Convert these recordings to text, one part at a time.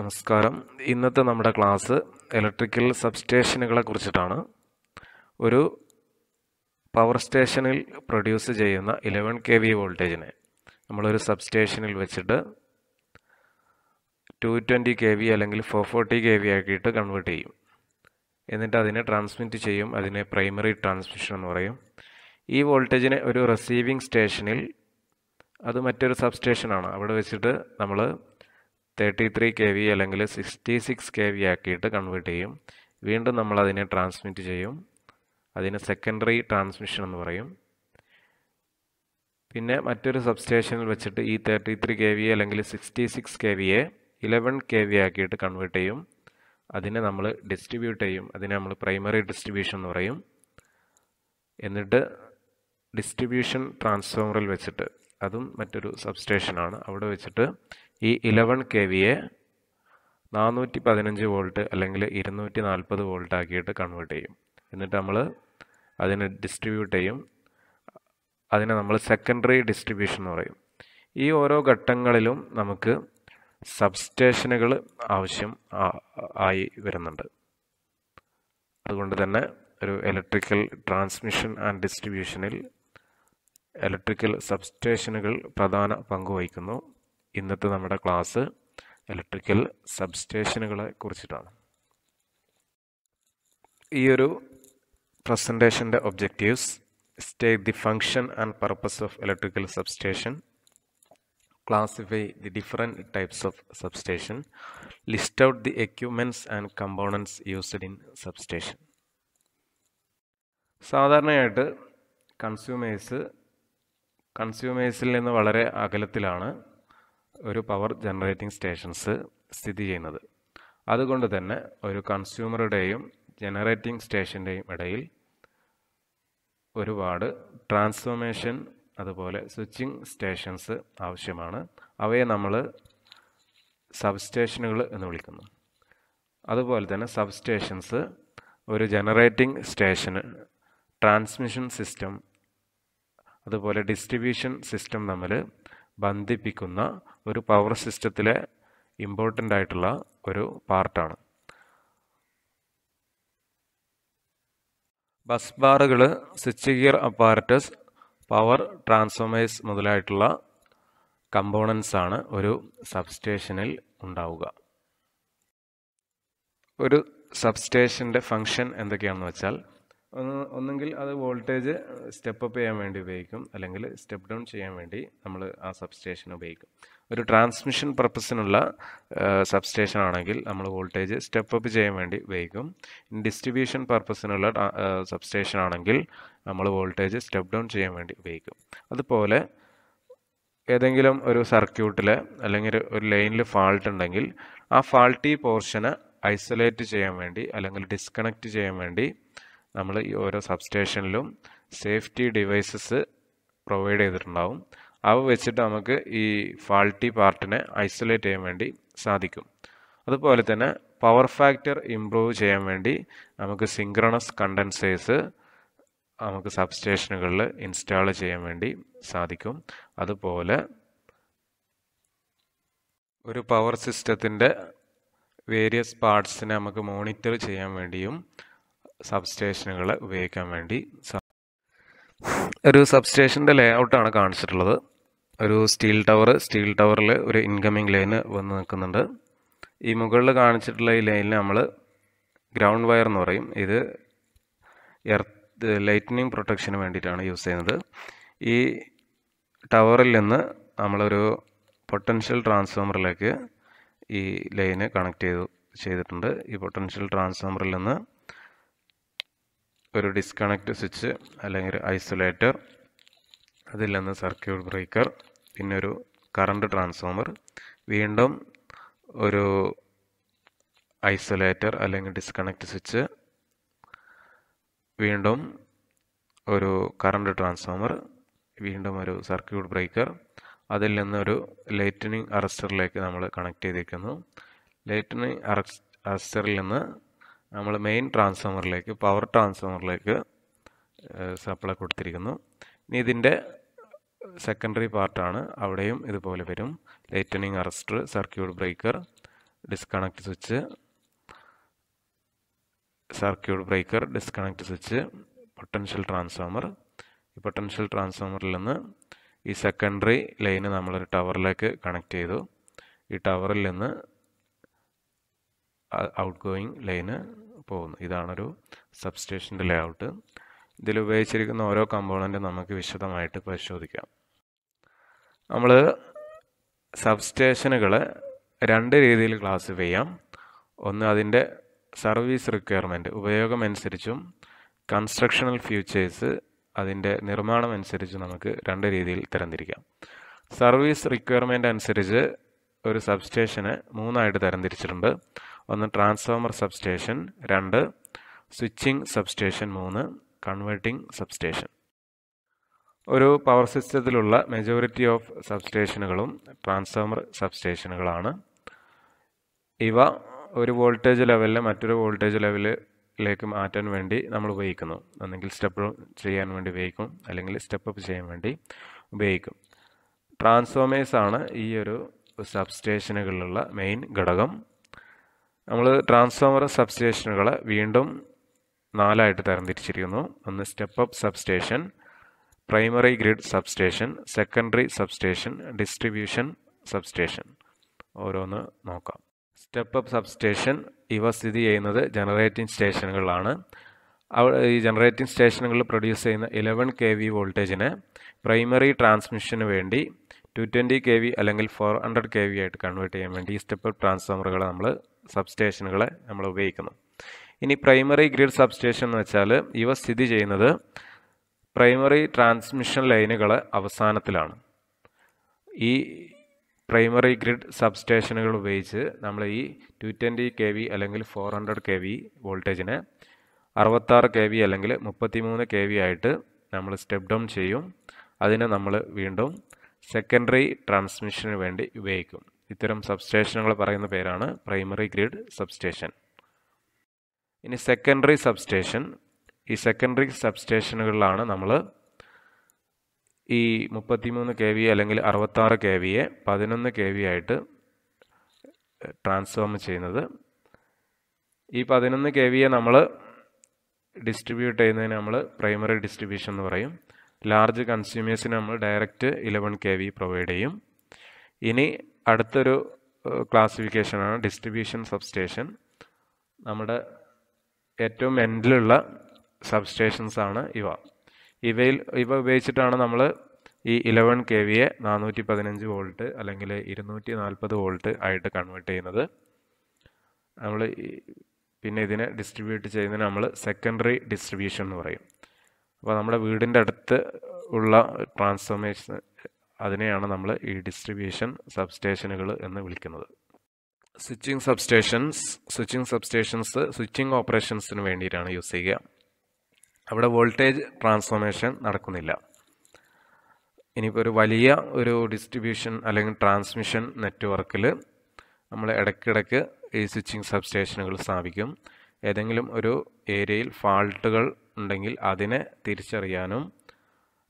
നമസ്കാരം ഇന്നത്തെ നമ്മുടെ ക്ലാസ് ഇലക്ട്രിക്കൽ സബ്സ്റ്റേഷനുകളെ കുറിച്ചിട്ടാണ് ഒരു പവർ സ്റ്റേഷനിൽ പ്രൊഡ്യൂസ് ചെയ്യുന്ന ഇലവൻ കെ വി വോൾട്ടേജിനെ നമ്മളൊരു സബ്സ്റ്റേഷനിൽ വെച്ചിട്ട് ടു ട്വൻറ്റി കെ വി അല്ലെങ്കിൽ ഫോർ ഫോർട്ടി കെ വി ആക്കിയിട്ട് കൺവേർട്ട് ചെയ്യും എന്നിട്ട് അതിനെ ട്രാൻസ്മിറ്റ് ചെയ്യും അതിനെ പ്രൈമറി ട്രാൻസ്മിഷൻ എന്ന് പറയും ഈ വോൾട്ടേജിനെ ഒരു റിസീവിംഗ് സ്റ്റേഷനിൽ അത് മറ്റൊരു സബ്സ്റ്റേഷനാണ് അവിടെ വെച്ചിട്ട് നമ്മൾ തേർട്ടി ത്രീ കെ വി അല്ലെങ്കിൽ സിക്സ്റ്റി സിക്സ് കെ വി ആക്കിയിട്ട് കൺവേർട്ട് ചെയ്യും വീണ്ടും നമ്മൾ അതിനെ ട്രാൻസ്മിറ്റ് ചെയ്യും അതിന് സെക്കൻഡറി ട്രാൻസ്മിഷൻ എന്ന് പറയും പിന്നെ മറ്റൊരു സബ്സ്റ്റേഷനിൽ വെച്ചിട്ട് ഈ തേർട്ടി ത്രീ കെ വി അല്ലെങ്കിൽ സിക്സ്റ്റി സിക്സ് കെ വിയെ ഇലവൻ കെ വി ആക്കിയിട്ട് കൺവേർട്ട് ചെയ്യും അതിനെ നമ്മൾ ഡിസ്ട്രിബ്യൂട്ട് ചെയ്യും അതിനെ നമ്മൾ പ്രൈമറി ഡിസ്ട്രിബ്യൂഷൻ എന്ന് പറയും എന്നിട്ട് ഡിസ്ട്രിബ്യൂഷൻ ട്രാൻസ്ഫോമറിൽ വെച്ചിട്ട് അതും മറ്റൊരു സബ്സ്റ്റേഷനാണ് അവിടെ വെച്ചിട്ട് ഈ ഇലവൻ കെ വിയെ നാനൂറ്റി പതിനഞ്ച് വോൾട്ട് അല്ലെങ്കിൽ ഇരുന്നൂറ്റി നാൽപ്പത് വോൾട്ട് ആക്കിയിട്ട് കൺവേർട്ട് ചെയ്യും എന്നിട്ട് നമ്മൾ അതിനെ ഡിസ്ട്രിബ്യൂട്ട് ചെയ്യും അതിനെ നമ്മൾ സെക്കൻഡറി ഡിസ്ട്രിബ്യൂഷൻ എന്ന് പറയും ഈ ഓരോ ഘട്ടങ്ങളിലും നമുക്ക് സബ്സ്റ്റേഷനുകൾ ആവശ്യം ആയി വരുന്നുണ്ട് അതുകൊണ്ട് തന്നെ ഒരു ഇലക്ട്രിക്കൽ ട്രാൻസ്മിഷൻ ആൻഡ് ഡിസ്ട്രിബ്യൂഷനിൽ ഇലക്ട്രിക്കൽ സബ്സ്റ്റേഷനുകൾ പ്രധാന പങ്ക് വഹിക്കുന്നു ഇന്നത്തെ നമ്മുടെ ക്ലാസ് ഇലക്ട്രിക്കൽ സബ്സ്റ്റേഷനുകളെ കുറിച്ചിട്ടാണ് ഈ ഒരു പ്രസൻറ്റേഷൻ്റെ objectives state the function and purpose of electrical substation classify the different types of substation list out the equipments and components used in substation സാധാരണയായിട്ട് കൺസ്യൂമേഴ്സ് കൺസ്യൂമേഴ്സിൽ നിന്ന് വളരെ അകലത്തിലാണ് ഒരു പവർ ജനറേറ്റിംഗ് സ്റ്റേഷൻസ് സ്ഥിതി ചെയ്യുന്നത് അതുകൊണ്ട് തന്നെ ഒരു കൺസ്യൂമറുടെയും ജനറേറ്റിംഗ് സ്റ്റേഷൻ്റെയും ഇടയിൽ ഒരുപാട് ട്രാൻസ്ഫോർമേഷൻ അതുപോലെ സ്വിച്ചിങ് സ്റ്റേഷൻസ് ആവശ്യമാണ് അവയെ നമ്മൾ സബ്സ്റ്റേഷനുകൾ എന്ന് വിളിക്കുന്നു അതുപോലെ തന്നെ സബ്സ്റ്റേഷൻസ് ഒരു ജനറേറ്റിംഗ് സ്റ്റേഷന് ട്രാൻസ്മിഷൻ സിസ്റ്റം അതുപോലെ ഡിസ്ട്രിബ്യൂഷൻ സിസ്റ്റം നമ്മൾ ബന്ധിപ്പിക്കുന്ന ഒരു പവർ സിസ്റ്റത്തിലെ ഇമ്പോർട്ടൻ്റ് ആയിട്ടുള്ള ഒരു പാർട്ടാണ് ബസ് ബാറുകൾ switch gear apparatus power transformers മുതലായിട്ടുള്ള കമ്പോണൻസ് ആണ് ഒരു സബ്സ്റ്റേഷനിൽ ഉണ്ടാവുക ഒരു സബ്സ്റ്റേഷൻ്റെ ഫങ്ഷൻ എന്തൊക്കെയാണെന്ന് വെച്ചാൽ ഒന്ന് ഒന്നുകിൽ അത് വോൾട്ടേജ് സ്റ്റെപ്പ് അപ്പ് ചെയ്യാൻ വേണ്ടി ഉപയോഗിക്കും അല്ലെങ്കിൽ സ്റ്റെപ്പ് ഡൗൺ ചെയ്യാൻ വേണ്ടി നമ്മൾ ആ സബ്സ്റ്റേഷൻ ഉപയോഗിക്കും ഒരു ട്രാൻസ്മിഷൻ പർപ്പസിനുള്ള സബ്സ്റ്റേഷൻ ആണെങ്കിൽ നമ്മൾ വോൾട്ടേജ് സ്റ്റെപ്പ് അപ്പ് ചെയ്യാൻ വേണ്ടി ഉപയോഗിക്കും ഡിസ്ട്രിബ്യൂഷൻ പർപ്പസിനുള്ള സബ്സ്റ്റേഷൻ ആണെങ്കിൽ നമ്മൾ വോൾട്ടേജ് സ്റ്റെപ്പ് ഡൗൺ ചെയ്യാൻ വേണ്ടി ഉപയോഗിക്കും അതുപോലെ ഏതെങ്കിലും ഒരു സർക്യൂട്ടിൽ അല്ലെങ്കിൽ ഒരു ലൈനിൽ ഫാൾട്ട് ഉണ്ടെങ്കിൽ ആ ഫാൾട്ടി പോർഷന് ഐസൊലേറ്റ് ചെയ്യാൻ വേണ്ടി അല്ലെങ്കിൽ ഡിസ്കണക്റ്റ് ചെയ്യാൻ വേണ്ടി നമ്മൾ ഈ ഓരോ സബ്സ്റ്റേഷനിലും സേഫ്റ്റി ഡിവൈസസ് പ്രൊവൈഡ് ചെയ്തിട്ടുണ്ടാവും അവ വെച്ചിട്ട് നമുക്ക് ഈ ഫാൾട്ടി പാർട്ടിനെ ഐസൊലേറ്റ് ചെയ്യാൻ വേണ്ടി സാധിക്കും അതുപോലെ തന്നെ പവർ ഫാക്ടർ ഇംപ്രൂവ് ചെയ്യാൻ വേണ്ടി നമുക്ക് സിംഗ്രണസ് കണ്ടൻസേഴ്സ് നമുക്ക് സബ്സ്റ്റേഷനുകളിൽ ഇൻസ്റ്റാൾ ചെയ്യാൻ വേണ്ടി സാധിക്കും അതുപോലെ ഒരു പവർ സിസ്റ്റത്തിൻ്റെ വേരിയസ് പാർട്സിനെ നമുക്ക് മോണിറ്റർ ചെയ്യാൻ വേണ്ടിയും സബ്സ്റ്റേഷനുകൾ ഉപയോഗിക്കാൻ വേണ്ടി ഒരു സബ്സ്റ്റേഷൻ്റെ ലേഔട്ടാണ് കാണിച്ചിട്ടുള്ളത് ഒരു സ്റ്റീൽ ടവർ സ്റ്റീൽ ടവറിൽ ഒരു ഇൻകമ്മിങ് ലൈന് വന്ന് നിൽക്കുന്നുണ്ട് ഈ മുകളിൽ കാണിച്ചിട്ടുള്ള ഈ ലൈനിൽ നമ്മൾ ഗ്രൗണ്ട് വയർ എന്ന് പറയും ഇത് എർത്ത് ലൈറ്റനിങ് പ്രൊട്ടക്ഷന് വേണ്ടിയിട്ടാണ് യൂസ് ചെയ്യുന്നത് ഈ ടവറിൽ നിന്ന് നമ്മളൊരു പൊട്ടൻഷ്യൽ ട്രാൻസ്ഫോമറിലേക്ക് ഈ ലൈന് കണക്ട് ചെയ്തു ചെയ്തിട്ടുണ്ട് ഈ പൊട്ടൻഷ്യൽ ട്രാൻസ്ഫോമറിൽ നിന്ന് ഒരു ഡിസ്കണക്ട് സ്വിച്ച് അല്ലെങ്കിൽ ഒരു ഐസൊലേറ്റർ അതിൽ നിന്ന് സർക്യൂട്ട് ബ്രേക്കർ പിന്നെ ഒരു കറണ്ട് ട്രാൻസ്ഫോമർ വീണ്ടും ഒരു ഐസൊലേറ്റർ അല്ലെങ്കിൽ ഡിസ്കണക്ട് സ്വിച്ച് വീണ്ടും ഒരു കറണ്ട് ട്രാൻസ്ഫോമർ വീണ്ടും ഒരു സർക്യൂട്ട് ബ്രേക്കർ അതിൽ നിന്നൊരു ലൈറ്റനിങ് അറസ്റ്ററിലേക്ക് നമ്മൾ കണക്ട് ചെയ്തിരിക്കുന്നു ലൈറ്റനിങ് അറസ്റ്ററിൽ നിന്ന് നമ്മൾ മെയിൻ ട്രാൻസ്ഫോമറിലേക്ക് പവർ ട്രാൻസ്ഫോമറിലേക്ക് സപ്ലൈ കൊടുത്തിരിക്കുന്നു ഇനി ഇതിൻ്റെ സെക്കൻഡറി പാർട്ടാണ് അവിടെയും ഇതുപോലെ വരും lightning arrester circuit breaker disconnect switch circuit breaker disconnect switch potential transformer ഈ പൊട്ടൻഷ്യൽ ട്രാൻസ്ഫോമറിൽ നിന്ന് ഈ സെക്കൻഡറി ലൈന് നമ്മളൊരു ടവറിലേക്ക് കണക്ട് ചെയ്തു ഈ ടവറിൽ നിന്ന് ഔട്ട് ഗോയിങ് ലൈന് പോകുന്നു ഇതാണൊരു സബ്സ്റ്റേഷൻ്റെ ലേഔട്ട് ഇതിൽ ഉപയോഗിച്ചിരിക്കുന്ന ഓരോ കമ്പോണൻറ്റും നമുക്ക് വിശദമായിട്ട് പരിശോധിക്കാം നമ്മൾ സബ്സ്റ്റേഷനുകൾ രണ്ട് രീതിയിൽ ക്ലാസിഫൈ ചെയ്യാം ഒന്ന് അതിൻ്റെ സർവീസ് റിക്വയർമെൻറ്റ് ഉപയോഗമനുസരിച്ചും കൺസ്ട്രക്ഷണൽ ഫ്യൂച്ചേഴ്സ് അതിൻ്റെ നിർമ്മാണം അനുസരിച്ച് നമുക്ക് രണ്ട് രീതിയിൽ തരംതിരിക്കാം സർവീസ് റിക്വയർമെൻ്റ് അനുസരിച്ച് ഒരു സബ്സ്റ്റേഷന് മൂന്നായിട്ട് തരംതിരിച്ചിട്ടുണ്ട് ഒന്ന് ട്രാൻസ്ഫോമർ സബ്സ്റ്റേഷൻ രണ്ട് സ്വിച്ചിങ് സബ്സ്റ്റേഷൻ മൂന്ന് കൺവേർട്ടിംഗ് സബ്സ്റ്റേഷൻ ഒരു പവർ സിസ്റ്റത്തിലുള്ള മെജോറിറ്റി ഓഫ് സബ്സ്റ്റേഷനുകളും ട്രാൻസ്ഫോമർ സബ്സ്റ്റേഷനുകളാണ് ഇവ ഒരു വോൾട്ടേജ് ലെവലിൽ മറ്റൊരു വോൾട്ടേജ് ലെവലിലേക്ക് മാറ്റാൻ വേണ്ടി നമ്മൾ ഉപയോഗിക്കുന്നു ഒന്നെങ്കിൽ സ്റ്റെപ്പ് ചെയ്യാൻ വേണ്ടി ഉപയോഗിക്കും അല്ലെങ്കിൽ സ്റ്റെപ്പ് അപ്പ് ചെയ്യാൻ വേണ്ടി ഉപയോഗിക്കും ട്രാൻസ്ഫോമേഴ്സാണ് ഈ ഒരു സബ്സ്റ്റേഷനുകളിലുള്ള മെയിൻ ഘടകം നമ്മൾ ട്രാൻസ്ഫോമർ സബ്സ്റ്റേഷനുകളെ വീണ്ടും നാലായിട്ട് തരംതിരിച്ചിരിക്കുന്നു ഒന്ന് step up substation primary grid substation secondary substation distribution substation ഓരോന്ന് നോക്കാം സ്റ്റെപ്പ് അപ്പ് സബ്സ്റ്റേഷൻ ഇവ സ്ഥിതി ചെയ്യുന്നത് ജനറേറ്റിംഗ് സ്റ്റേഷനുകളാണ് അവ ഈ ജനറേറ്റിംഗ് സ്റ്റേഷനുകളിൽ പ്രൊഡ്യൂസ് ചെയ്യുന്ന ഇലവൻ കെ വി വോൾട്ടേജിനെ പ്രൈമറി ട്രാൻസ്മിഷന് വേണ്ടി ടു ട്വൻറ്റി കെ വി അല്ലെങ്കിൽ ഫോർ ഹൺഡ്രഡ് കെ വി ആയിട്ട് കൺവേർട്ട് ചെയ്യാൻ വേണ്ടി ഈ സ്റ്റെപ്പ് അപ്പ് നമ്മൾ സബ്സ്റ്റേഷനുകളെ നമ്മൾ ഉപയോഗിക്കുന്നു ഇനി പ്രൈമറി ഗ്രിഡ് സബ്സ്റ്റേഷൻ എന്ന് വെച്ചാൽ ഇവ സ്ഥിതി ചെയ്യുന്നത് പ്രൈമറി ട്രാൻസ്മിഷൻ ലൈനുകൾ അവസാനത്തിലാണ് ഈ പ്രൈമറി ഗ്രിഡ് സബ്സ്റ്റേഷനുകൾ ഉപയോഗിച്ച് നമ്മൾ ഈ ടു ട്വൻറ്റി കെ വി അല്ലെങ്കിൽ ഫോർ ഹൺഡ്രഡ് കെ വി വോൾട്ടേജിനെ അറുപത്താറ് കെ വി അല്ലെങ്കിൽ മുപ്പത്തിമൂന്ന് കെ വി ആയിട്ട് നമ്മൾ സ്റ്റെപ്പ് ഡൗൺ ചെയ്യും അതിനെ നമ്മൾ വീണ്ടും സെക്കൻഡറി ട്രാൻസ്മിഷന് വേണ്ടി ഉപയോഗിക്കും ഇത്തരം സബ്സ്റ്റേഷനുകൾ പറയുന്ന പേരാണ് പ്രൈമറി ഗ്രിഡ് സബ്സ്റ്റേഷൻ ഇനി സെക്കൻഡറി സബ്സ്റ്റേഷൻ ഈ സെക്കൻഡറി സബ്സ്റ്റേഷനുകളിലാണ് നമ്മൾ ഈ മുപ്പത്തിമൂന്ന് കെ വി അല്ലെങ്കിൽ അറുപത്താറ് കെ വിയെ പതിനൊന്ന് കെ വി ആയിട്ട് ട്രാൻസ്ഫോം ചെയ്യുന്നത് ഈ പതിനൊന്ന് കെ വിയെ നമ്മൾ ഡിസ്ട്രിബ്യൂട്ട് ചെയ്യുന്നതിന് നമ്മൾ പ്രൈമറി ഡിസ്ട്രിബ്യൂഷൻ എന്ന് പറയും ലാർജ് കൺസ്യൂമേഴ്സിന് നമ്മൾ direct eleven K V provide ചെയ്യും ഇനി അടുത്തൊരു ക്ലാസിഫിക്കേഷനാണ് ഡിസ്ട്രിബ്യൂഷൻ സബ്സ്റ്റേഷൻ നമ്മുടെ ഏറ്റവും എൻഡിലുള്ള സബ്സ്റ്റേഷൻസാണ് ഇവ ഇവയിൽ ഇവ ഉപയോഗിച്ചിട്ടാണ് നമ്മൾ ഈ ഇലവൻ കെ വിയെ നാനൂറ്റി പതിനഞ്ച് വോൾട്ട് അല്ലെങ്കിൽ ഇരുന്നൂറ്റി നാൽപ്പത് വോൾട്ട് ആയിട്ട് കൺവേർട്ട് ചെയ്യുന്നത് നമ്മൾ പിന്നെ ഇതിനെ ഡിസ്ട്രിബ്യൂട്ട് ചെയ്യുന്നതിന് നമ്മൾ സെക്കൻഡറി ഡിസ്ട്രിബ്യൂഷൻ എന്ന് പറയും അപ്പോൾ നമ്മുടെ വീടിൻ്റെ അടുത്ത് ഉള്ള ട്രാൻസ്ഫോർമേഷൻ അതിനെയാണ് നമ്മൾ ഈ ഡിസ്ട്രിബ്യൂഷൻ സബ്സ്റ്റേഷനുകൾ എന്ന് വിളിക്കുന്നത് switching substations switching substations switching ഓപ്പറേഷൻസിന് വേണ്ടിയിട്ടാണ് യൂസ് ചെയ്യുക അവിടെ വോൾട്ടേജ് ട്രാൻസ്ഫോർമേഷൻ നടക്കുന്നില്ല ഇനിയിപ്പോൾ ഒരു വലിയ ഒരു ഡിസ്ട്രിബ്യൂഷൻ അല്ലെങ്കിൽ ട്രാൻസ്മിഷൻ നെറ്റ്വർക്കിൽ നമ്മൾ ഇടയ്ക്കിടയ്ക്ക് ഈ സ്വിച്ചിങ് സബ്സ്റ്റേഷനുകൾ സ്ഥാപിക്കും ഏതെങ്കിലും ഒരു ഏരിയയിൽ ഫാൾട്ടുകൾ ഉണ്ടെങ്കിൽ അതിനെ തിരിച്ചറിയാനും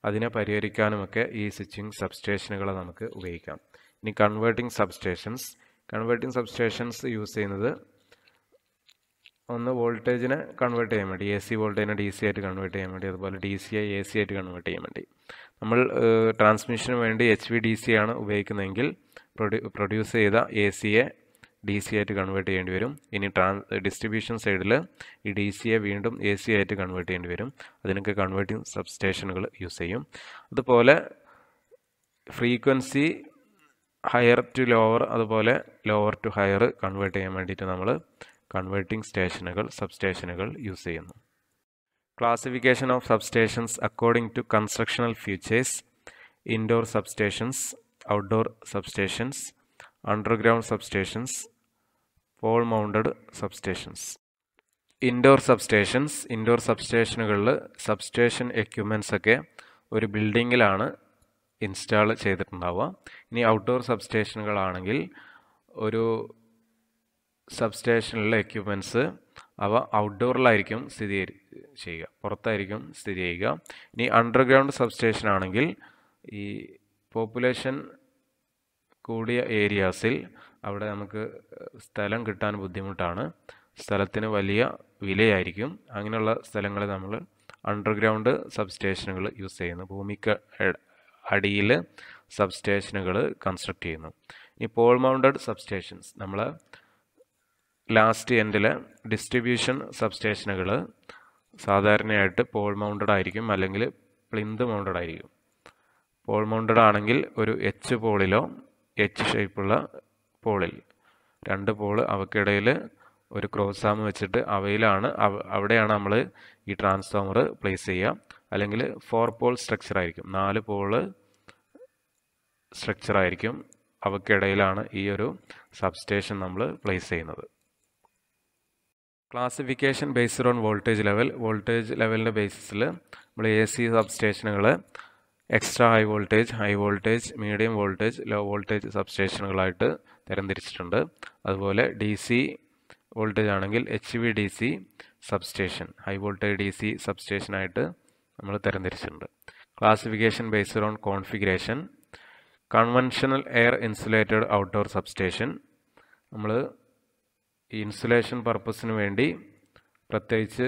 അതിനെ പരിഹരിക്കാനുമൊക്കെ ഈ സ്വിച്ചിങ് സബ്സ്റ്റേഷനുകളെ നമുക്ക് ഉപയോഗിക്കാം ഇനി converting substations converting substations use ചെയ്യുന്നത് ഒന്ന് വോൾട്ടേജിനെ കൺവേർട്ട് ചെയ്യാൻ വേണ്ടി എ സി വോൾട്ടേജിനെ ഡി സി ആയിട്ട് കൺവേർട്ട് ചെയ്യാൻ വേണ്ടി അതുപോലെ D C I A C ആയിട്ട് കൺവേർട്ട് ചെയ്യാൻ വേണ്ടി നമ്മൾ ട്രാൻസ്മിഷന് വേണ്ടി എച്ച് വി ഡി സി ആണ് ഉപയോഗിക്കുന്നതെങ്കിൽ പ്രൊഡ്യൂസ് ചെയ്ത എ സിയെ ഡി സി ആയിട്ട് കൺവേർട്ട് ചെയ്യേണ്ടി വരും ഇനി ട്രാൻസ് ഡിസ്ട്രിബ്യൂഷൻ സൈഡിൽ ഈ ഡി സിയെ വീണ്ടും എ സി ആയിട്ട് കൺവേർട്ട് ചെയ്യേണ്ടി വരും അതിനൊക്കെ കൺവേർട്ടിംഗ് സബ്സ്റ്റേഷനുകൾ യൂസ് ചെയ്യും അതുപോലെ ഫ്രീക്വൻസി ഹയർ ടു ലോവർ അതുപോലെ ലോവർ ടു ഹയർ കൺവേർട്ട് ചെയ്യാൻ വേണ്ടിയിട്ട് നമ്മൾ കൺവേർട്ടിങ് സ്റ്റേഷനുകൾ സബ്സ്റ്റേഷനുകൾ യൂസ് ചെയ്യുന്നു classification of substations according to constructional features indoor substations outdoor substations underground substations, pole mounted substations indoor substations indoor സബ്സ്റ്റേഷനുകളിൽ സബ്സ്റ്റേഷൻ എക്യുപ്മെൻറ്റ്സ് ഒക്കെ ഒരു ബിൽഡിങ്ങിലാണ് ഇൻസ്റ്റാൾ ചെയ്തിട്ടുണ്ടാവുക ഇനി ഔട്ട്ഡോർ സബ്സ്റ്റേഷനുകളാണെങ്കിൽ ഒരു സബ്സ്റ്റേഷനിലെ എക്യുപ്മെൻറ്റ്സ് അവ ഔട്ട്ഡോറിലായിരിക്കും സ്ഥിതി ചെയ്യുക പുറത്തായിരിക്കും സ്ഥിതി ചെയ്യുക ഇനി അണ്ടർഗ്രൗണ്ട് സബ്സ്റ്റേഷൻ ആണെങ്കിൽ ഈ പോപ്പുലേഷൻ കൂടിയ ഏരിയാസിൽ അവിടെ നമുക്ക് സ്ഥലം കിട്ടാൻ ബുദ്ധിമുട്ടാണ് സ്ഥലത്തിന് വലിയ വിലയായിരിക്കും അങ്ങനെയുള്ള സ്ഥലങ്ങൾ നമ്മൾ അണ്ടർഗ്രൗണ്ട് സബ്സ്റ്റേഷനുകൾ യൂസ് ചെയ്യുന്നു ഭൂമിക്ക് അടിയിൽ സബ്സ്റ്റേഷനുകൾ കൺസ്ട്രക്ട് ചെയ്യുന്നു ഇനി പോൾ മൗണ്ടഡ് സബ്സ്റ്റേഷൻസ് നമ്മൾ ലാസ്റ്റ് എൻഡിൽ ഡിസ്ട്രിബ്യൂഷൻ സബ്സ്റ്റേഷനുകൾ സാധാരണയായിട്ട് പോൾ മൗണ്ടഡ് ആയിരിക്കും അല്ലെങ്കിൽ പ്ലിന്ത് മൗണ്ടഡ് ആയിരിക്കും പോൾ മൗണ്ടഡ് ആണെങ്കിൽ ഒരു എച്ച് പോളിലോ എച്ച് ഷേപ്പുള്ള പോളിൽ രണ്ട് പോൾ അവക്കിടയിൽ ഒരു ക്രോസ് ആം വെച്ചിട്ട് അവയിലാണ് അവിടെയാണ് നമ്മൾ ഈ ട്രാൻസ്ഫോമർ പ്ലേസ് ചെയ്യുക അല്ലെങ്കിൽ ഫോർ പോൾ സ്ട്രക്ചർ ആയിരിക്കും നാല് പോള് സ്ട്രക്ചർ ആയിരിക്കും അവക്കിടയിലാണ് ഈ ഒരു സബ്സ്റ്റേഷൻ നമ്മൾ പ്ലേസ് ചെയ്യുന്നത് classification based on voltage level voltage ലെവലിൻ്റെ ബേസിസിൽ നമ്മൾ എ സി സബ്സ്റ്റേഷനുകൾ extra high voltage high voltage medium voltage low voltage സബ്സ്റ്റേഷനുകളായിട്ട് തരംതിരിച്ചിട്ടുണ്ട് അതുപോലെ ഡി സി വോൾട്ടേജ് ആണെങ്കിൽ H V D C substation high voltage D C സബ്സ്റ്റേഷനായിട്ട് നമ്മൾ തരംതിരിച്ചിട്ടുണ്ട് classification based on configuration conventional air insulated outdoor substation നമ്മൾ insulation പർപ്പസിന് വേണ്ടി പ്രത്യേകിച്ച്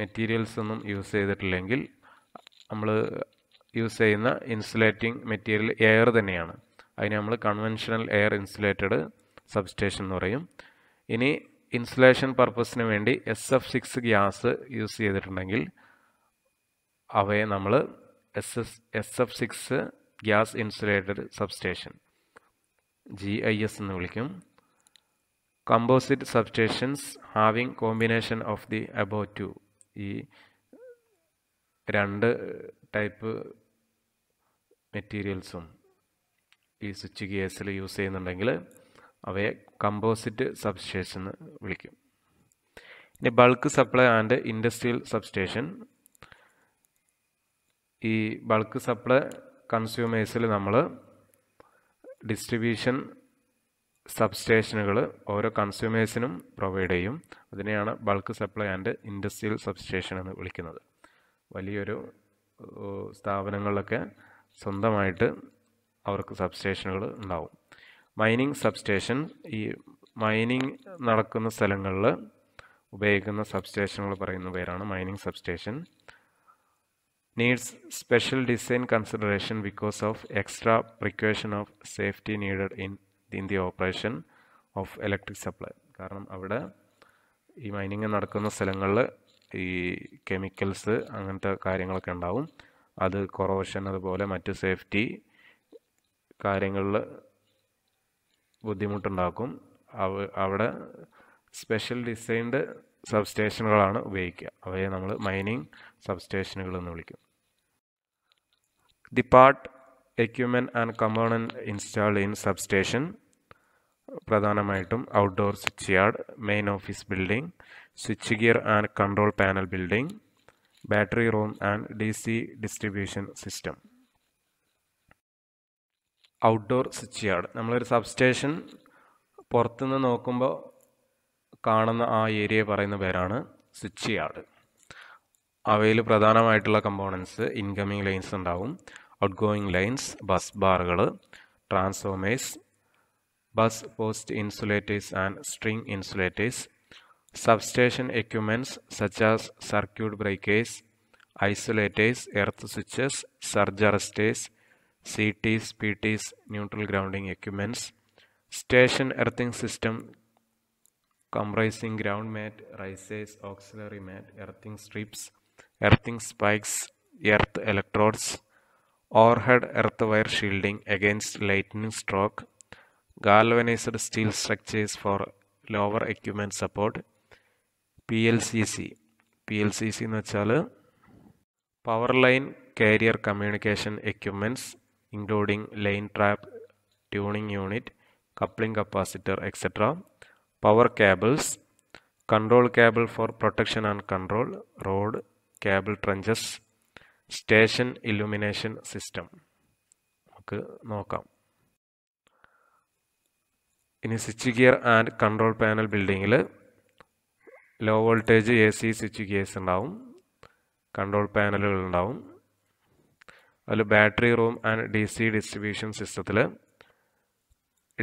മെറ്റീരിയൽസ് ഒന്നും യൂസ് ചെയ്തിട്ടില്ലെങ്കിൽ നമ്മൾ യൂസ് ചെയ്യുന്ന ഇൻസുലേറ്റിംഗ് മെറ്റീരിയൽ എയർ തന്നെയാണ് അതിന് നമ്മൾ കൺവെൻഷണൽ എയർ ഇൻസുലേറ്റഡ് സബ്സ്റ്റേഷൻ എന്ന് പറയും ഇനി ഇൻസുലേഷൻ പർപ്പസിന് വേണ്ടി S F six gas use ചെയ്തിട്ടുണ്ടെങ്കിൽ അവയെ നമ്മൾ S S S F six gas insulated substation G I S എന്ന് വിളിക്കും composite substations having combination of the above two ഈ രണ്ട് ടൈപ്പ് മെറ്റീരിയൽസും ഈ സ്വിച്ച് ഗിയേഴ്സിൽ യൂസ് ചെയ്യുന്നുണ്ടെങ്കിൽ അവയെ കമ്പോസിറ്റ് സബ്സ്റ്റേഷൻ എന്ന് വിളിക്കും ഇനി bulk supply and industrial substation ഈ ബൾക്ക് സപ്ലൈ കൺസ്യൂമേഴ്സിൽ നമ്മൾ ഡിസ്ട്രിബ്യൂഷൻ സബ്സ്റ്റേഷനുകൾ ഓരോ കൺസ്യൂമേഴ്സിനും പ്രൊവൈഡ് ചെയ്യും അതിനെയാണ് bulk supply and industrial substation എന്ന് വിളിക്കുന്നത് വലിയൊരു സ്ഥാപനങ്ങളിലൊക്കെ സ്വന്തമായിട്ട് അവർക്ക് സബ്സ്റ്റേഷനുകൾ ഉണ്ടാവും മൈനിങ് സബ്സ്റ്റേഷൻ ഈ മൈനിങ് നടക്കുന്ന സ്ഥലങ്ങളിൽ ഉപയോഗിക്കുന്ന സബ്സ്റ്റേഷനുകൾ പറയുന്ന പേരാണ് mining substation needs special design consideration because of extra precaution of safety needed in in the operation of electric supply കാരണം അവിടെ ഈ മൈനിങ് നടക്കുന്ന സ്ഥലങ്ങളിൽ ഈ കെമിക്കൽസ് അങ്ങനത്തെ കാര്യങ്ങളൊക്കെ ഉണ്ടാവും അത് കൊറോഷൻ അതുപോലെ മറ്റ് സേഫ്റ്റി കാര്യങ്ങളിൽ ബുദ്ധിമുട്ടുണ്ടാക്കും അവ അവിടെ സ്പെഷ്യൽ ഡിസൈൻഡ് സബ്സ്റ്റേഷനുകളാണ് ഉപയോഗിക്കുക അവയെ നമ്മൾ മൈനിങ് സബ്സ്റ്റേഷനുകൾ എന്ന് വിളിക്കും the part equipment and component install in substation പ്രധാനമായിട്ടും outdoor switch yard main office building switch gear and control panel building battery room and D C distribution system outdoor switch yard നമ്മളൊരു substation പുറത്തുനിന്ന് നോക്കുമ്പോൾ കാണുന്ന ആ area പറയുന്ന പേരാണ് switch yard അവയിൽ പ്രധാനമായിട്ടുള്ള കമ്പോണൻസ് ഇൻകമ്മിങ് ലൈൻസ് ഉണ്ടാവും ഔട്ട് ഗോയിങ് ലൈൻസ് ബസ് ബാറുകൾ transformers bus post insulators and string insulators Substation equipments such as circuit breakers, isolators, earth switches, surge arresters, CTs, PTs, neutral grounding equipments, station earthing system comprising ground mat, risers, auxiliary mat, earthing strips, earthing spikes, earth electrodes, overhead earth wire shielding against lightning stroke, galvanized steel structures for lower equipment support, PLCC. PLCC in power line carrier communication equipments including lane trap, tuning unit, coupling capacitor, etc. Power cables, control cable for protection and control, road, cable trenches, station illumination system. Okay, no come. In a switch gear and control panel building, low voltage A C switch case ഉണ്ടാവും control പാനലുകൾ ഉണ്ടാവും അതിൽ battery room and D C distribution സിസ്റ്റത്തിൽ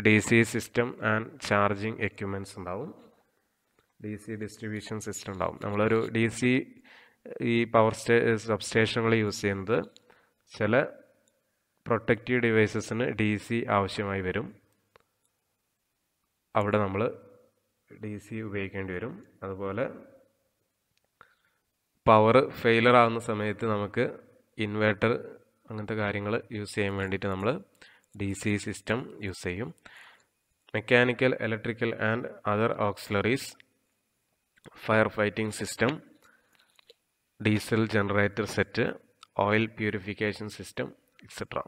D C system and charging equipments ഉണ്ടാവും D C distribution system ഉണ്ടാവും നമ്മളൊരു D C ഈ power stay സബ്സ്റ്റേഷനുകൾ യൂസ് ചെയ്യുന്നത് ചില പ്രൊട്ടക്റ്റീവ് ഡിവൈസസിന് ഡി സി ആവശ്യമായി വരും അവിടെ നമ്മൾ ഡി സി ഉപയോഗിക്കേണ്ടി വരും അതുപോലെ പവർ ഫെയിലർ ആകുന്ന സമയത്ത് നമുക്ക് ഇൻവേർട്ടർ അങ്ങനത്തെ കാര്യങ്ങൾ യൂസ് ചെയ്യാൻ വേണ്ടിയിട്ട് നമ്മൾ ഡി സി സിസ്റ്റം യൂസ് ചെയ്യും mechanical electrical and other auxiliaries fire fighting system diesel generator set oil purification system etcetera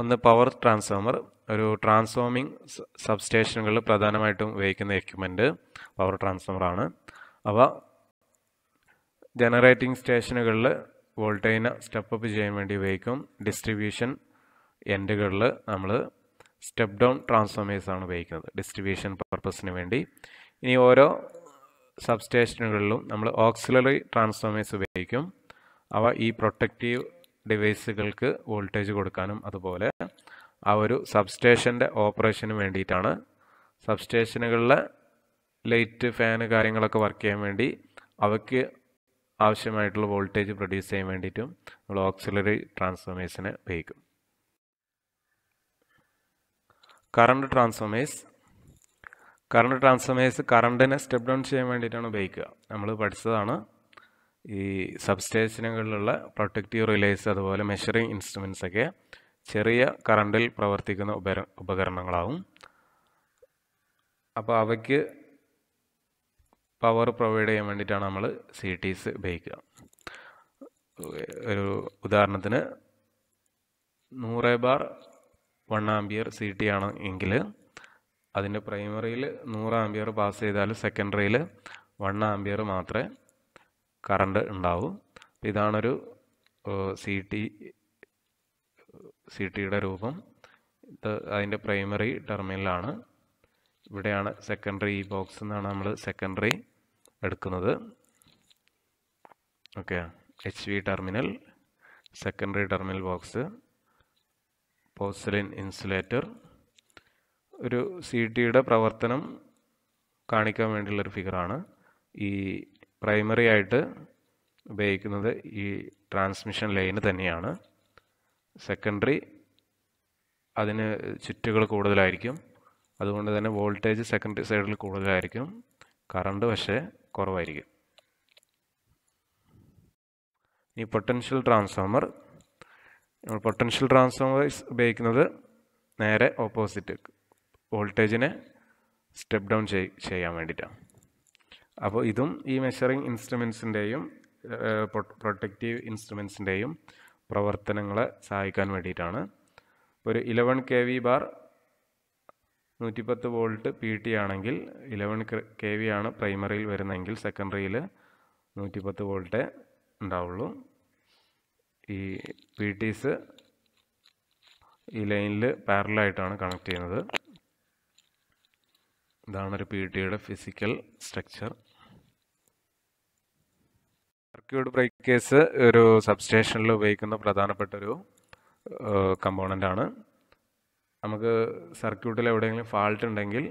ഒന്ന് പവർ ട്രാൻസ്ഫോമർ ഒരു ട്രാൻസ്ഫോമിങ് സബ്സ്റ്റേഷനുകളിൽ പ്രധാനമായിട്ടും ഉപയോഗിക്കുന്ന എക്യുപ്മെൻറ്റ് പവർ ട്രാൻസ്ഫോമറാണ് അവ ജനറേറ്റിംഗ് സ്റ്റേഷനുകളിൽ വോൾട്ടേജിനെ സ്റ്റെപ്പ് അപ്പ് ചെയ്യാൻ വേണ്ടി ഉപയോഗിക്കും ഡിസ്ട്രിബ്യൂഷൻ എൻഡുകളിൽ നമ്മൾ സ്റ്റെപ്പ് ഡൗൺ ട്രാൻസ്ഫോമേഴ്സാണ് ഉപയോഗിക്കുന്നത് ഡിസ്ട്രിബ്യൂഷൻ പർപ്പസിന് വേണ്ടി ഇനി ഓരോ സബ്സ്റ്റേഷനുകളിലും നമ്മൾ ഓക്സിലറി ട്രാൻസ്ഫോമേഴ്സ് ഉപയോഗിക്കും അവ ഈ പ്രൊട്ടക്റ്റീവ് ഡിവൈസുകൾക്ക് വോൾട്ടേജ് കൊടുക്കാനും അതുപോലെ ആ ഒരു സബ്സ്റ്റേഷൻ്റെ ഓപ്പറേഷന് വേണ്ടിയിട്ടാണ് സബ്സ്റ്റേഷനുകളിലെ ലൈറ്റ് ഫാന് കാര്യങ്ങളൊക്കെ വർക്ക് ചെയ്യാൻ വേണ്ടി അവയ്ക്ക് ആവശ്യമായിട്ടുള്ള വോൾട്ടേജ് പ്രൊഡ്യൂസ് ചെയ്യാൻ വേണ്ടിയിട്ടും നമ്മൾ ഓക്സിലറി ട്രാൻസ്ഫോമേഴ്സിനെ ഉപയോഗിക്കും കറണ്ട് ട്രാൻസ്ഫോമേഴ്സ് കറണ്ട് ട്രാൻസ്ഫോമേഴ്സ് കറണ്ടിനെ സ്റ്റെപ്പ് ഡൗൺ ചെയ്യാൻ വേണ്ടിയിട്ടാണ് ഉപയോഗിക്കുക നമ്മൾ പഠിച്ചതാണ് ഈ സബ്സ്റ്റേഷനുകളിലുള്ള പ്രൊട്ടക്റ്റീവ് റിലേസ് അതുപോലെ മെഷറിംഗ് ഇൻസ്ട്രുമെൻസ് ഒക്കെ ചെറിയ കറണ്ടിൽ പ്രവർത്തിക്കുന്ന ഉപര ഉപകരണങ്ങളാവും അപ്പോൾ അവയ്ക്ക് പവർ പ്രൊവൈഡ് ചെയ്യാൻ വേണ്ടിയിട്ടാണ് നമ്മൾ സി ടീസ് ഉപയോഗിക്കുക ഒരു ഉദാഹരണത്തിന് നൂറ് bar one ampere C T ആണ് എങ്കിൽ അതിൻ്റെ പ്രൈമറിയിൽ നൂറ് ആംബിയർ പാസ് ചെയ്താൽ സെക്കൻഡറിയിൽ വൺ ആംബിയർ മാത്രമേ കറണ്ട് ഉണ്ടാവും അപ്പോൾ ഇതാണൊരു സി ടി സി ടിയുടെ രൂപം ഇത് അതിൻ്റെ പ്രൈമറി ടെർമിനലാണ് ഇവിടെയാണ് സെക്കൻഡറി ഈ ബോക്സ് എന്നാണ് നമ്മൾ സെക്കൻഡറി എടുക്കുന്നത് okay H V terminal secondary terminal box പോസ്റ്റലിൻ ഇൻസുലേറ്റർ ഒരു സി ടിയുടെ പ്രവർത്തനം കാണിക്കാൻ വേണ്ടിയുള്ളൊരു ഫിഗറാണ് ഈ പ്രൈമറി ആയിട്ട് ഉപയോഗിക്കുന്നത് ഈ ട്രാൻസ്മിഷൻ ലൈന് തന്നെയാണ് സെക്കൻഡറി അതിന് ചുറ്റുകൾ കൂടുതലായിരിക്കും അതുകൊണ്ട് തന്നെ വോൾട്ടേജ് സെക്കൻഡറി സൈഡിൽ കൂടുതലായിരിക്കും കറണ്ട് പക്ഷേ കുറവായിരിക്കും ഇനി പൊട്ടൻഷ്യൽ ട്രാൻസ്ഫോമർ നമ്മൾ പൊട്ടൻഷ്യൽ ട്രാൻസ്ഫോമർ ഉപയോഗിക്കുന്നത് നേരെ ഓപ്പോസിറ്റ് വോൾട്ടേജിനെ സ്റ്റെപ്പ് ഡൗൺ ചെയ്യാൻ വേണ്ടിയിട്ടാണ് അപ്പോൾ ഇതും ഈ മെഷറിംഗ് ഇൻസ്ട്രുമെൻസിൻ്റെയും പ്രൊട്ടക്റ്റീവ് ഇൻസ്ട്രുമെൻസിൻ്റെയും പ്രവർത്തനങ്ങളെ സഹായിക്കാൻ വേണ്ടിയിട്ടാണ് ഒരു ഇലവൺ കെ വി ബാർ നൂറ്റിപ്പത്ത് വോൾട്ട് പി ടി ആണെങ്കിൽ ഇലവൺ കെ വി ആണ് പ്രൈമറിയിൽ വരുന്നതെങ്കിൽ സെക്കൻഡറിയിൽ നൂറ്റിപ്പത്ത് വോൾട്ട് ഉണ്ടാവുള്ളൂ ഈ പി ടീസ് ഈ ലൈനിൽ പാരലായിട്ടാണ് കണക്ട് ചെയ്യുന്നത് ഇതാണ് ഒരു പി ടിയുടെ ഫിസിക്കൽ സ്ട്രക്ചർ സർക്യൂട്ട് ബ്രേക്കേഴ്സ് ഒരു സബ്സ്റ്റേഷനിൽ ഉപയോഗിക്കുന്ന പ്രധാനപ്പെട്ട ഒരു കമ്പോണൻ്റ് ആണ് നമുക്ക് സർക്യൂട്ടിൽ എവിടെയെങ്കിലും ഫാൾട്ട് ഉണ്ടെങ്കിൽ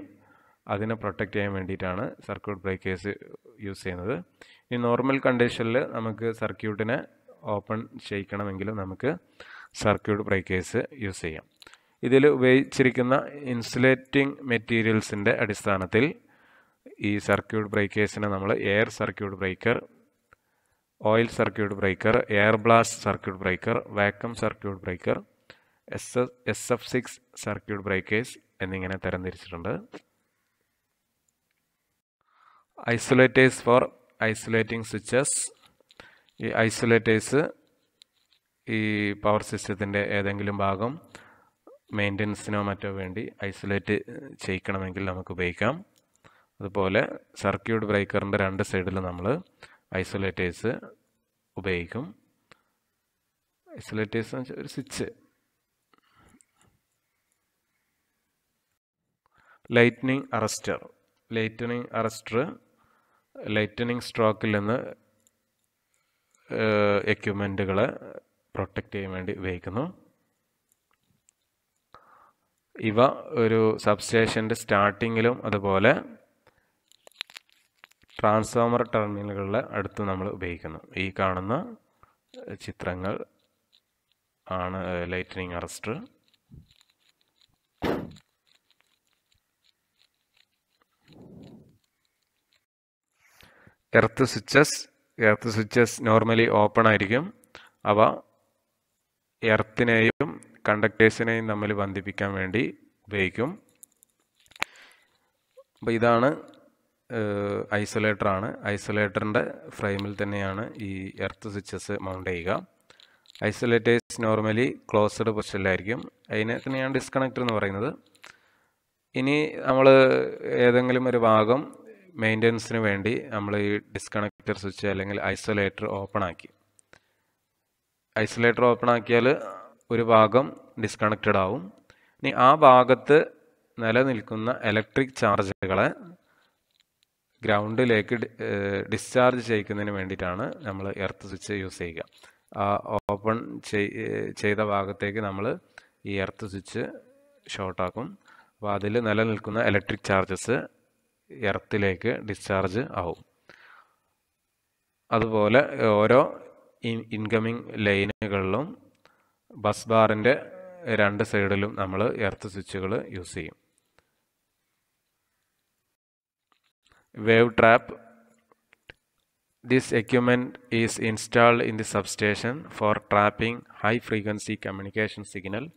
അതിനെ പ്രൊട്ടക്റ്റ് ചെയ്യാൻ വേണ്ടിയിട്ടാണ് സർക്യൂട്ട് ബ്രേക്കേഴ്സ് യൂസ് ചെയ്യുന്നത് ഈ നോർമൽ കണ്ടീഷനിൽ നമുക്ക് സർക്യൂട്ടിനെ ഓപ്പൺ ചെയ്യിക്കണമെങ്കിൽ നമുക്ക് സർക്യൂട്ട് ബ്രേക്കേഴ്സ് യൂസ് ചെയ്യാം ഇതിൽ ഉപയോഗിച്ചിരിക്കുന്ന ഇൻസുലേറ്റിംഗ് മെറ്റീരിയൽസിൻ്റെ അടിസ്ഥാനത്തിൽ ഈ സർക്യൂട്ട് ബ്രേക്കേഴ്സിനെ നമ്മൾ air circuit breaker oil circuit breaker air blast circuit breaker vacuum circuit breaker S S F six circuit breakers എന്നിങ്ങനെ തരംതിരിച്ചിട്ടുണ്ട് ഐസൊലേറ്റേഴ്സ് ഫോർ ഐസൊലേറ്റിംഗ് സ്വിച്ചസ് ഈ ഐസൊലേറ്റേഴ്സ് ഈ പവർ സിസ്റ്റത്തിൻ്റെ ഏതെങ്കിലും ഭാഗം മെയിൻ്റനൻസിനോ മറ്റോ വേണ്ടി ഐസൊലേറ്റ് ചെയ്യിക്കണമെങ്കിൽ നമുക്ക് ഉപയോഗിക്കാം അതുപോലെ സർക്യൂട്ട് ബ്രേക്കറിൻ്റെ രണ്ട് സൈഡിൽ നമ്മൾ ഐസൊലേറ്റേഴ്സ് ഉപയോഗിക്കും ഐസൊലേറ്റേഴ്സ് എന്ന് വെച്ചാൽ ഒരു switch lightning arrester lightning arrester lightning സ്ട്രോക്കിൽ നിന്ന് എക്യുപ്മെൻറ്റുകൾ പ്രൊട്ടക്റ്റ് ചെയ്യാൻ വേണ്ടി ഉപയോഗിക്കുന്നു ഇവ ഒരു സബ്സ്റ്റേഷൻ്റെ സ്റ്റാർട്ടിങ്ങിലും അതുപോലെ ട്രാൻസ്ഫോമർ ടെർമിനലുകളുടെ അടുത്ത് നമ്മൾ ഉപയോഗിക്കുന്നു ഈ കാണുന്ന ചിത്രങ്ങൾ ആണ് lightning arrester earth switches earth switches normally open ആയിരിക്കും അവ എർത്തിനെയും കണ്ടക്ടേഴ്സിനെയും തമ്മിൽ ബന്ധിപ്പിക്കാൻ വേണ്ടി ഉപയോഗിക്കും അപ്പോൾ ഇതാണ് ഐസൊലേറ്റർ ആണ് ഐസൊലേറ്ററിൻ്റെ ഫ്രെയിമിൽ തന്നെയാണ് ഈ എർത്ത് സ്വിച്ചസ് മൗണ്ട് ചെയ്യുക ഐസൊലേറ്റേഴ്സ് നോർമലി ക്ലോസ്ഡ് പൊസിഷനിലായിരിക്കും അതിനെ തന്നെയാണ് ഡിസ്കണക്റ്റർ എന്ന് പറയുന്നത് ഇനി നമ്മൾ ഏതെങ്കിലും ഒരു ഭാഗം മെയിൻ്റനൻസിന് വേണ്ടി നമ്മൾ ഈ ഡിസ്കണക്റ്റർ സ്വിച്ച് അല്ലെങ്കിൽ ഐസൊലേറ്റർ ഓപ്പൺ ആക്കി ഐസൊലേറ്റർ ഓപ്പൺ ആക്കിയാൽ ഒരു ഭാഗം ഡിസ്കണക്റ്റഡ് ആവും ഇനി ആ ഭാഗത്ത് നിലനിൽക്കുന്ന ഇലക്ട്രിക് ചാർജുകളെ ഗ്രൗണ്ടിലേക്ക് ഡിസ്ചാർജ് ചെയ്യിക്കുന്നതിന് വേണ്ടിയിട്ടാണ് നമ്മൾ എർത്ത് സ്വിച്ച് യൂസ് ചെയ്യുക ആ ഓപ്പൺ ചെയ്ത ഭാഗത്തേക്ക് നമ്മൾ ഈ എർത്ത് സ്വിച്ച് ഷോർട്ടാക്കും അപ്പോൾ അതിൽ നിലനിൽക്കുന്ന ഇലക്ട്രിക് ചാർജസ് എർത്തിലേക്ക് ഡിസ്ചാർജ് ആവും അതുപോലെ ഓരോ ഇൻകമ്മിങ് ലൈനുകളിലും ബസ് ബാറിൻ്റെ രണ്ട് സൈഡിലും നമ്മൾ എർത്ത് സ്വിച്ചുകൾ യൂസ് ചെയ്യും wave trap this equipment is installed in the substation for trapping high frequency communication signal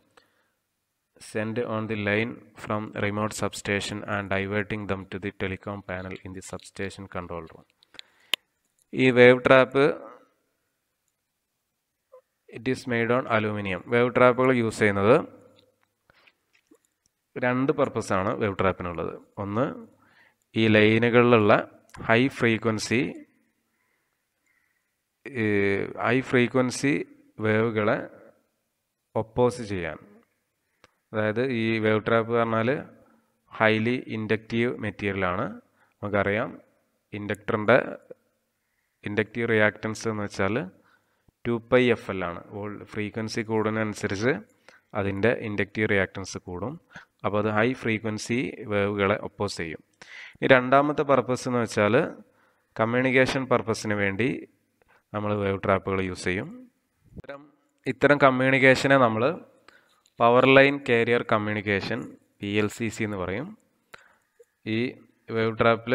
sent on the line from remote substation and diverting them to the telecom panel in the substation control room. ഈ Wave trap it is made on aluminium wave ട്രാപ്പുകൾ use ചെയ്യുന്നത് wave trap wave ട്രാപ്പിനുള്ളത് ഒന്ന് ഈ ലൈനുകളിലുള്ള high frequency high frequency വേവുകളെ oppose ചെയ്യാൻ അതായത് ഈ വേവ് ട്രാപ്പ് പറഞ്ഞാൽ ഹൈലി ഇൻഡക്റ്റീവ് മെറ്റീരിയലാണ് നമുക്കറിയാം ഇൻഡക്ടറിൻ്റെ ഇൻഡക്റ്റീവ് റിയാക്റ്റൻസ് എന്ന് വെച്ചാൽ ടു പൈ എഫ് എൽ ആണ് ഫ്രീക്വൻസി കൂടുന്നതനുസരിച്ച് അതിൻ്റെ ഇൻഡക്റ്റീവ് റിയാക്റ്റൻസ് കൂടും അപ്പോൾ അത് ഹൈ ഫ്രീക്വൻസി വേവുകളെ ഒപ്പോസ് ചെയ്യും ഇനി രണ്ടാമത്തെ പർപ്പസ് എന്ന് വെച്ചാൽ കമ്മ്യൂണിക്കേഷൻ പർപ്പസിന് വേണ്ടി നമ്മൾ വേവ് ട്രാപ്പുകൾ യൂസ് ചെയ്യും ഇത്തരം ഇത്തരം കമ്മ്യൂണിക്കേഷനെ നമ്മൾ power line carrier communication P L C C എന്ന് പറയും ഈ വേവ് ട്രാപ്പിൽ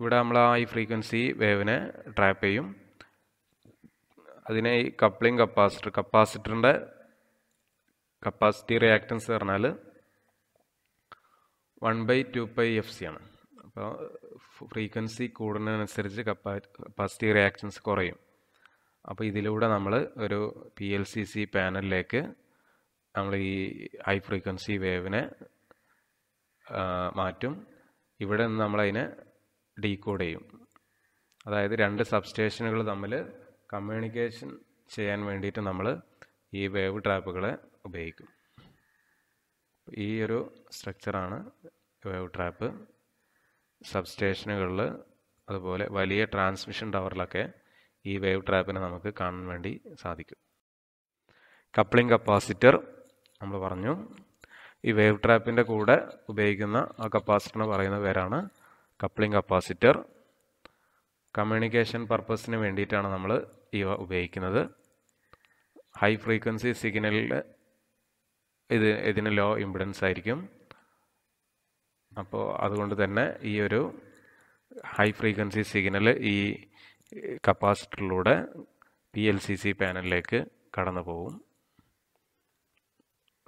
ഇവിടെ നമ്മൾ ആ ഈ ഫ്രീക്വൻസി വേവിനെ ട്രാപ്പ് ചെയ്യും അതിനെ ഈ കപ്ലിംഗ് കപ്പാസിറ്റർ കപ്പാസിറ്ററിൻ്റെ കപ്പാസിറ്റി റിയാക്റ്റൻസ് പറഞ്ഞാൽ one by two pi F C ആണ് അപ്പോൾ ഫ്രീക്വൻസി കൂടുന്നതിനനുസരിച്ച് കപ്പാസിറ്റി റിയാക്റ്റൻസ് കുറയും അപ്പോൾ ഇതിലൂടെ നമ്മൾ ഒരു പി എൽ സി സി പാനലിലേക്ക് നമ്മൾ ഈ ഹൈ ഫ്രീക്വൻസി വേവിനെ മാറ്റും ഇവിടെ നിന്ന് നമ്മളതിനെ ഡീകോഡ് ചെയ്യും അതായത് രണ്ട് സബ്സ്റ്റേഷനുകൾ തമ്മിൽ കമ്മ്യൂണിക്കേഷൻ ചെയ്യാൻ വേണ്ടിയിട്ട് നമ്മൾ ഈ വേവ് ട്രാപ്പുകളെ ഉപയോഗിക്കും ഈ ഒരു സ്ട്രക്ചറാണ് വേവ് ട്രാപ്പ് സബ്സ്റ്റേഷനുകളിൽ അതുപോലെ വലിയ ട്രാൻസ്മിഷൻ ടവറിലൊക്കെ ഈ വേവ് ട്രാപ്പിനെ നമുക്ക് കാണാൻ വേണ്ടി സാധിക്കും കപ്ലിംഗ് കപ്പാസിറ്റർ നമ്മൾ പറഞ്ഞു ഈ വേവ് ട്രാപ്പിൻ്റെ കൂടെ ഉപയോഗിക്കുന്ന ആ കപ്പാസിറ്ററിന് പറയുന്ന പേരാണ് കപ്ലിംഗ് കപ്പാസിറ്റർ കമ്മ്യൂണിക്കേഷൻ പർപ്പസിന് വേണ്ടിയിട്ടാണ് നമ്മൾ ഇവ ഉപയോഗിക്കുന്നത് ഹൈ ഫ്രീക്വൻസി സിഗ്നലിൽ ഇത് ഇതിന് ലോ ഇമ്പിഡൻസ് ആയിരിക്കും അപ്പോൾ അതുകൊണ്ട് തന്നെ ഈ ഒരു ഹൈ ഫ്രീക്വൻസി സിഗ്നൽ ഈ കപ്പാസിറ്ററിലൂടെ പി എൽ സി സി പാനലിലേക്ക് കടന്നു പോകും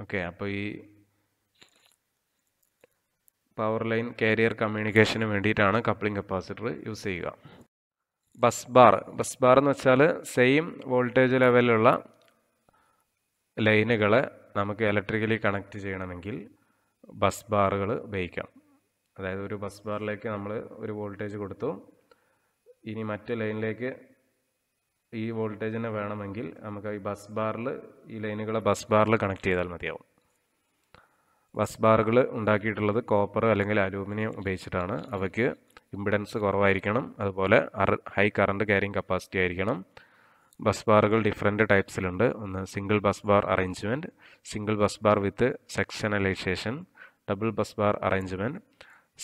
ഓക്കെ അപ്പോൾ ഈ പവർ ലൈൻ കാരിയർ കമ്മ്യൂണിക്കേഷന് വേണ്ടിയിട്ടാണ് കപ്ലിംഗ് കപ്പാസിറ്റർ യൂസ് ചെയ്യുക ബസ് ബാർ ബസ് ബാർ എന്ന് വെച്ചാൽ സെയിം വോൾട്ടേജ് ലെവലിലുള്ള ലൈനുകളെ നമുക്ക് ഇലക്ട്രിക്കലി കണക്ട് ചെയ്യണമെങ്കിൽ ബസ് ബാറുകൾ ഉപയോഗിക്കാം അതായത് ഒരു ബസ് ബാറിലേക്ക് നമ്മൾ ഒരു വോൾട്ടേജ് കൊടുത്തു ഇനി മറ്റ് ലൈനിലേക്ക് ഈ വോൾട്ടേജിനെ വേണമെങ്കിൽ നമുക്ക് ഈ ബസ് ബാറിൽ ഈ ലൈനുകളെ ബസ് ബാറിൽ കണക്ട് ചെയ്താൽ മതിയാവും ബസ് ബാറുകൾ ഉണ്ടാക്കിയിട്ടുള്ളത് കോപ്പർ അല്ലെങ്കിൽ അലൂമിനിയം ഉപയോഗിച്ചിട്ടാണ് അവയ്ക്ക് ഇമ്പിഡൻസ് കുറവായിരിക്കണം അതുപോലെ ഹൈ കറണ്ട് ക്യാരിങ് കപ്പാസിറ്റി ആയിരിക്കണം ബസ് ബാറുകൾ ഡിഫറെൻ്റ് ടൈപ്സിലുണ്ട് ഒന്ന് single bus bar arrangement single bus bar with sectionalisation double bus bar arrangement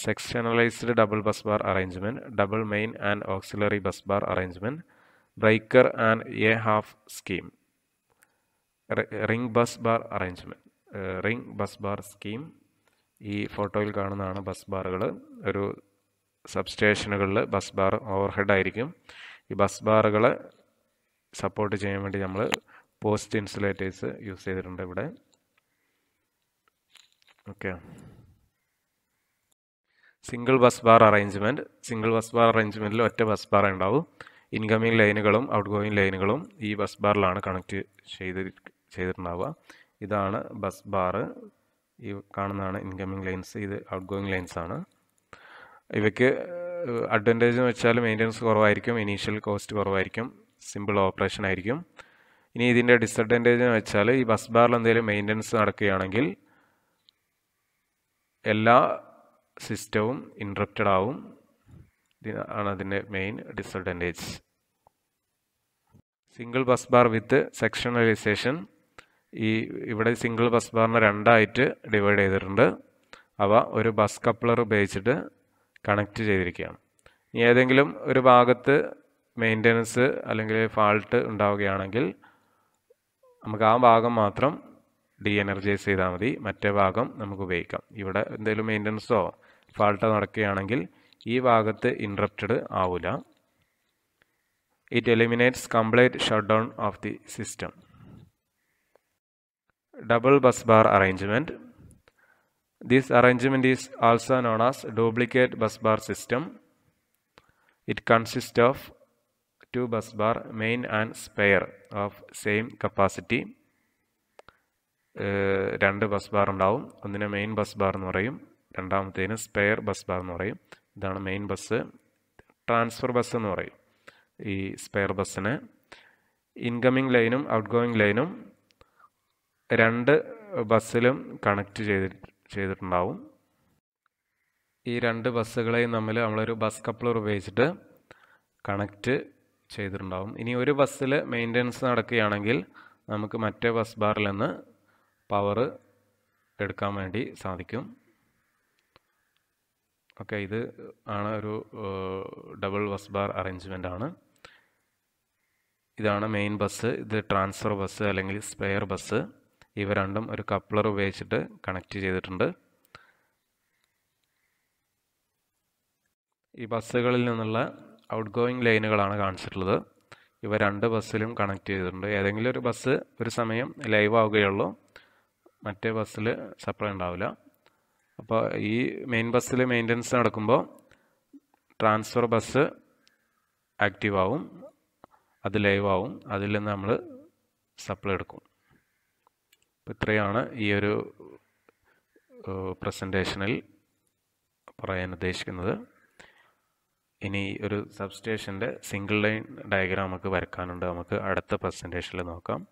sectionalised double bus bar arrangement double main and auxiliary bus bar arrangement breaker and a half scheme ring bus bar arrangement ring bus bar scheme ഈ ഫോട്ടോയിൽ കാണുന്നതാണ് bus ബാറുകൾ ഒരു sub സ്റ്റേഷനുകളിൽ bus bar overhead ആയിരിക്കും ഈ bus ബാറുകൾ support ചെയ്യാൻ വേണ്ടി നമ്മൾ പോസ്റ്റ് ഇൻസുലേറ്റേഴ്സ് യൂസ് ചെയ്തിട്ടുണ്ട് ഇവിടെ okay single bus bar arrangement single bus bar അറേഞ്ച്മെൻറ്റിൽ ഒറ്റ ബസ് ബാർ ഉണ്ടാവും ഇൻകമിങ് ലൈനുകളും ഔട്ട് ഗോയിങ് ലൈനുകളും ഈ ബസ് ബാറിലാണ് കണക്ട് ചെയ്ത് ചെയ്തിട്ടുണ്ടാവുക ഇതാണ് ബസ് ബാർ ഈ കാണുന്നതാണ് ഇൻകമിങ് ലൈൻസ് ഇത് ഔട്ട് ഗോയിങ് ലൈൻസ് ആണ് ഇവയ്ക്ക് അഡ്വാൻറ്റേജ് എന്ന് വെച്ചാൽ മെയിൻ്റനൻസ് കുറവായിരിക്കും ഇനീഷ്യൽ കോസ്റ്റ് കുറവായിരിക്കും സിമ്പിൾ ഓപ്പറേഷൻ ആയിരിക്കും ഇനി ഇതിൻ്റെ ഡിസഡ്വാൻറ്റേജ് എന്ന് വെച്ചാൽ ഈ ബസ് ബാറിൽ എന്തെങ്കിലും മെയിൻ്റനൻസ് നടക്കുകയാണെങ്കിൽ എല്ലാ സിസ്റ്റവും ഇൻട്രപ്റ്റഡ് ആവും ആണ് അതിൻ്റെ main disadvantage single bus bar with sectionalisation ഈ ഇവിടെ സിംഗിൾ ബസ് ബാറിനെ രണ്ടായിട്ട് ഡിവൈഡ് ചെയ്തിട്ടുണ്ട് അവ ഒരു ബസ് കപ്ലർ ഉപയോഗിച്ചിട്ട് കണക്റ്റ് ചെയ്തിരിക്കുകയാണ് ഇനി ഏതെങ്കിലും ഒരു ഭാഗത്ത് മെയിൻ്റനൻസ് അല്ലെങ്കിൽ ഫാൾട്ട് ഉണ്ടാവുകയാണെങ്കിൽ നമുക്ക് ആ ഭാഗം മാത്രം ഡി എനർജൈസ് ചെയ്താൽ മതി മറ്റേ ഭാഗം നമുക്ക് ഉപയോഗിക്കാം ഇവിടെ എന്തെങ്കിലും മെയിൻ്റനൻസോ ഫാൾട്ടോ നടക്കുകയാണെങ്കിൽ ഈ ഭാഗത്ത് ഇൻറപ്റ്റഡ് ആവില്ല it eliminates complete shut down of the system double bus bar arrangement this arrangement is also known as duplicate bus bar system it consist of two bus bar main and spare of same capacity രണ്ട് bus bar ഉണ്ടാവും ഒന്നിനെ main bus bar എന്ന് പറയും രണ്ടാമത്തേന് spare bus bar എന്ന് പറയും ഇതാണ് main bus transfer bus എന്ന് പറയും ഈ സ്പെയർ ബസ്സിന് ഇൻകമ്മിങ് ലൈനും ഔട്ട് ഗോയിങ് ലൈനും രണ്ട് ബസ്സിലും കണക്റ്റ് ചെയ്തി ചെയ്തിട്ടുണ്ടാവും ഈ രണ്ട് ബസ്സുകളെയും തമ്മിൽ നമ്മളൊരു ബസ് കപ്ലർ ഉപയോഗിച്ചിട്ട് കണക്റ്റ് ചെയ്തിട്ടുണ്ടാവും ഇനി ഒരു ബസ്സിൽ മെയിൻ്റനൻസ് നടക്കുകയാണെങ്കിൽ നമുക്ക് മറ്റേ ബസ് ബാറിൽ നിന്ന് പവർ എടുക്കാൻ വേണ്ടി സാധിക്കും ഓക്കെ ഇത് ആണ് ഒരു ഡബിൾ ബസ് ബാർ അറേഞ്ച്മെൻ്റ് ആണ് ഇതാണ് മെയിൻ ബസ് ഇത് ട്രാൻസ്ഫർ ബസ് അല്ലെങ്കിൽ സ്പെയർ ബസ് ഇവ രണ്ടും ഒരു കപ്ലർ ഉപയോഗിച്ചിട്ട് കണക്റ്റ് ചെയ്തിട്ടുണ്ട് ഈ ബസ്സുകളിൽ നിന്നുള്ള ഔട്ട് ഗോയിങ് ലൈനുകളാണ് കാണിച്ചിട്ടുള്ളത് ഇവ രണ്ട് ബസ്സിലും കണക്ട് ചെയ്തിട്ടുണ്ട് ഏതെങ്കിലും ഒരു ബസ് ഒരു സമയം ലൈവ് ആവുകയുള്ളൂ മറ്റേ ബസ്സിൽ സപ്ലൈ ഉണ്ടാവില്ല അപ്പോൾ ഈ മെയിൻ ബസ്സിൽ മെയിൻ്റനൻസ് നടക്കുമ്പോൾ ട്രാൻസ്ഫർ ബസ് ആക്റ്റീവ് ആവും അത് ലൈവ് ആവും അതിൽ നിന്ന് നമ്മൾ സപ്ലൈ എടുക്കും അപ്പോൾ ഇത്രയാണ് ഈ ഒരു പ്രസൻറ്റേഷനിൽ പറയാൻ ഉദ്ദേശിക്കുന്നത് ഇനി ഒരു സബ്സ്റ്റേഷൻ്റെ സിംഗിൾ ലൈൻ ഡയഗ്രാം നമുക്ക് വരക്കാനുണ്ട് നമുക്ക് അടുത്ത പ്രസൻറ്റേഷനിൽ നോക്കാം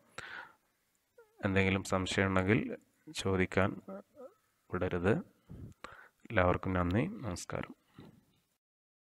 എന്തെങ്കിലും സംശയം ഉണ്ടെങ്കിൽ ചോദിക്കാൻ വിടരുത് എല്ലാവർക്കും നന്ദി നമസ്കാരം